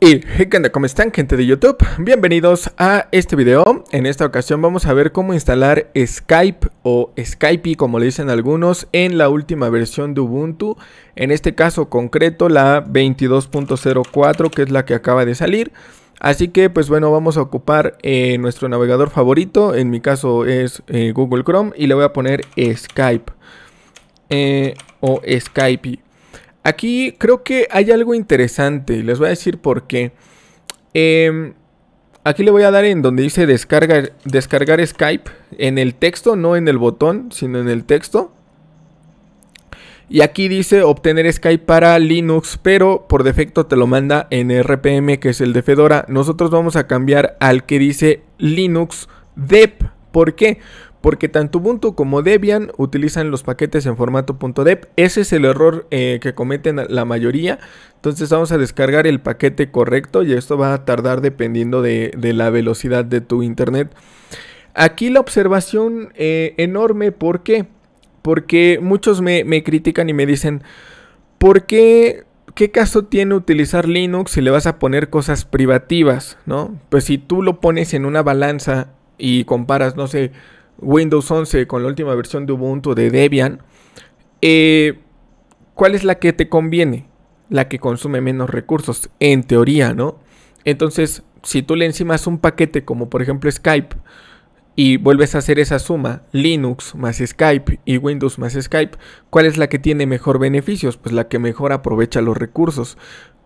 Y hey, ¿cómo están gente de YouTube? Bienvenidos a este video. En esta ocasión vamos a ver cómo instalar Skype o Skype como le dicen algunos en la última versión de Ubuntu. En este caso concreto la 22.04 que es la que acaba de salir. Así que pues bueno vamos a ocupar eh, nuestro navegador favorito. En mi caso es eh, Google Chrome y le voy a poner Skype eh, o Skype. Aquí creo que hay algo interesante. y Les voy a decir por qué. Em, aquí le voy a dar en donde dice descargar, descargar Skype. En el texto, no en el botón, sino en el texto. Y aquí dice obtener Skype para Linux, pero por defecto te lo manda en RPM, que es el de Fedora. Nosotros vamos a cambiar al que dice Linux Dep. ¿Por qué? porque tanto Ubuntu como Debian utilizan los paquetes en formato .deb. Ese es el error eh, que cometen la mayoría. Entonces vamos a descargar el paquete correcto y esto va a tardar dependiendo de, la velocidad de tu internet. Aquí la observación eh, enorme, ¿por qué? Porque muchos me, critican y me dicen, ¿por qué ¿qué caso tiene utilizar Linux si le vas a poner cosas privativas, no? Pues si tú lo pones en una balanza y comparas, no sé, Windows 11 con la última versión de Ubuntu de Debian, eh, ¿cuál es la que te conviene? La que consume menos recursos, en teoría, ¿no? Entonces, si tú le encimas un paquete como por ejemplo Skype y vuelves a hacer esa suma, Linux más Skype y Windows más Skype, ¿cuál es la que tiene mejor beneficios? Pues la que mejor aprovecha los recursos.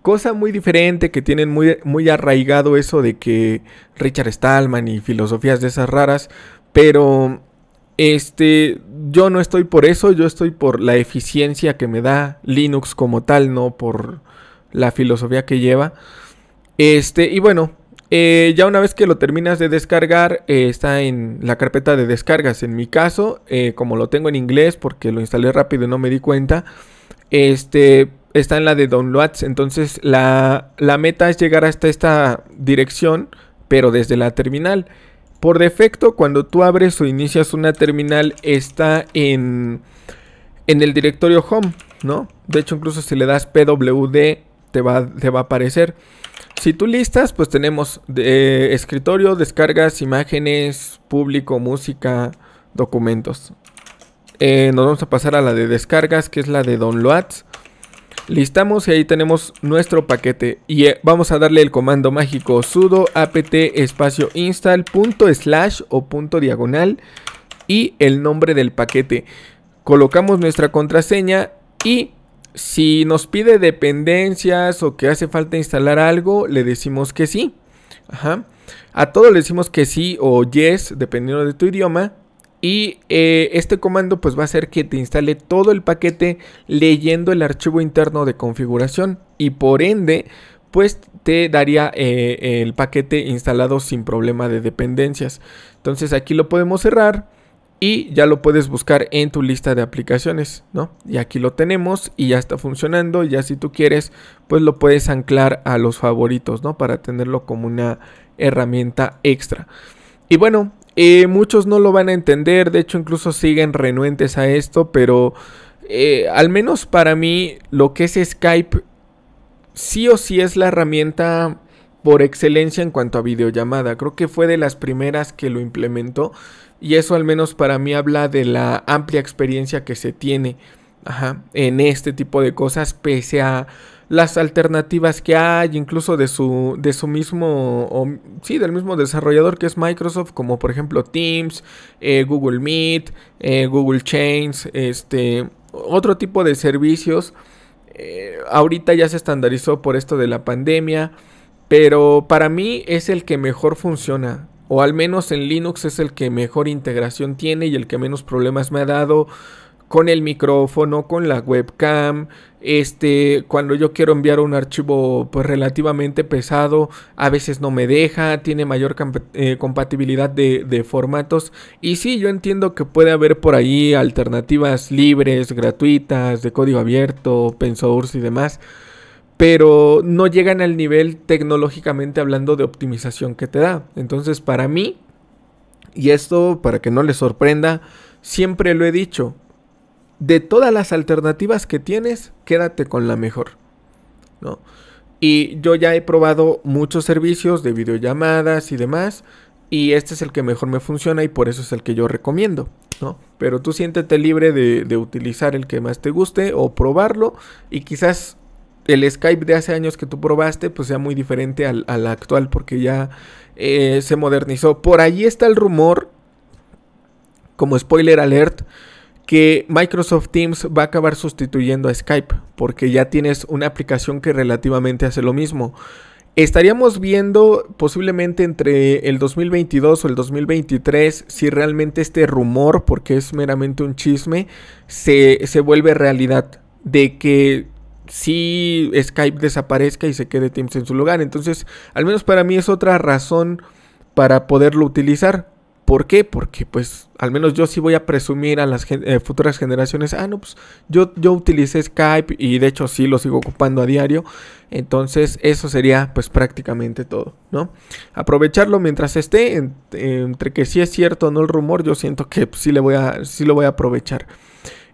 Cosa muy diferente que tienen muy, muy arraigado eso de que Richard Stallman y filosofías de esas raras, pero este, yo no estoy por eso, yo estoy por la eficiencia que me da Linux como tal, no por la filosofía que lleva. Este, y bueno, eh, ya una vez que lo terminas de descargar, eh, está en la carpeta de descargas. En mi caso, eh, como lo tengo en inglés porque lo instalé rápido y no me di cuenta, este, está en la de downloads. Entonces, la meta es llegar hasta esta dirección, pero desde la terminal. Por defecto, cuando tú abres o inicias una terminal, está en, en el directorio home, ¿no? De hecho, incluso si le das pwd, te va, te va a aparecer. Si tú listas, pues tenemos escritorio, descargas, imágenes, público, música, documentos. Eh, nos vamos a pasar a la de descargas, que es la de downloads. Listamos y ahí tenemos nuestro paquete y eh, vamos a darle el comando mágico sudo apt espacio install punto slash o punto diagonal y el nombre del paquete. Colocamos nuestra contraseña y si nos pide dependencias o que hace falta instalar algo, le decimos que sí. A todo le decimos que sí o yes, dependiendo de tu idioma. Y eh, este comando pues va a hacer que te instale todo el paquete leyendo el archivo interno de configuración y por ende pues te daría eh, el paquete instalado sin problema de dependencias. Entonces aquí lo podemos cerrar y ya lo puedes buscar en tu lista de aplicaciones, ¿no? Y aquí lo tenemos y ya está funcionando. Ya si tú quieres, pues lo puedes anclar a los favoritos, ¿no? Para tenerlo como una herramienta extra. Y bueno, eh, muchos no lo van a entender, de hecho incluso siguen renuentes a esto, pero eh, al menos para mí lo que es Skype sí o sí es la herramienta por excelencia en cuanto a videollamada. Creo que fue de las primeras que lo implementó y eso al menos para mí habla de la amplia experiencia que se tiene en este tipo de cosas, pese a las alternativas que hay, incluso de su, de su mismo, sí, del mismo desarrollador que es Microsoft, como por ejemplo Teams, eh, Google Meet, eh, Google Chains, este, otro tipo de servicios. Eh, ahorita ya se estandarizó por esto de la pandemia, pero para mí es el que mejor funciona. O al menos en Linux es el que mejor integración tiene y el que menos problemas me ha dado con el micrófono, con la webcam, este, cuando yo quiero enviar un archivo pues, relativamente pesado, a veces no me deja, tiene mayor eh, compatibilidad de, de, formatos. Y sí, yo entiendo que puede haber por ahí alternativas libres, gratuitas, de código abierto, open source y demás, pero no llegan al nivel tecnológicamente hablando de optimización que te da. Entonces, para mí, y esto para que no les sorprenda, siempre lo he dicho, de todas las alternativas que tienes, quédate con la mejor. ¿no? Y yo ya he probado muchos servicios de videollamadas y demás. Y este es el que mejor me funciona y por eso es el que yo recomiendo. ¿no? Pero tú siéntete libre de, utilizar el que más te guste o probarlo. Y quizás el Skype de hace años que tú probaste pues sea muy diferente al, actual porque ya eh, se modernizó. Por ahí está el rumor, como spoiler alert, que Microsoft Teams va a acabar sustituyendo a Skype, porque ya tienes una aplicación que relativamente hace lo mismo. Estaríamos viendo posiblemente entre el 2022 o el 2023 si realmente este rumor, porque es meramente un chisme, se, vuelve realidad de que si Skype desaparezca y se quede Teams en su lugar. Entonces, al menos para mí es otra razón para poderlo utilizar. ¿Por qué? Porque pues al menos yo sí voy a presumir a las eh, futuras generaciones, ah, no, pues yo, yo utilicé Skype y de hecho sí lo sigo ocupando a diario. Entonces eso sería pues prácticamente todo, ¿no? Aprovecharlo mientras esté, entre que sí es cierto o no el rumor, yo siento que le voy a, sí lo voy a aprovechar.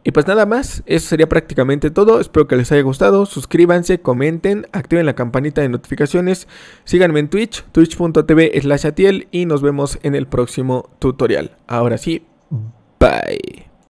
Y pues nada más, eso sería prácticamente todo. Espero que les haya gustado. Suscríbanse, comenten, activen la campanita de notificaciones. Síganme en Twitch, twitch.tv slash atiel y nos vemos en el próximo tutorial. Ahora sí, bye.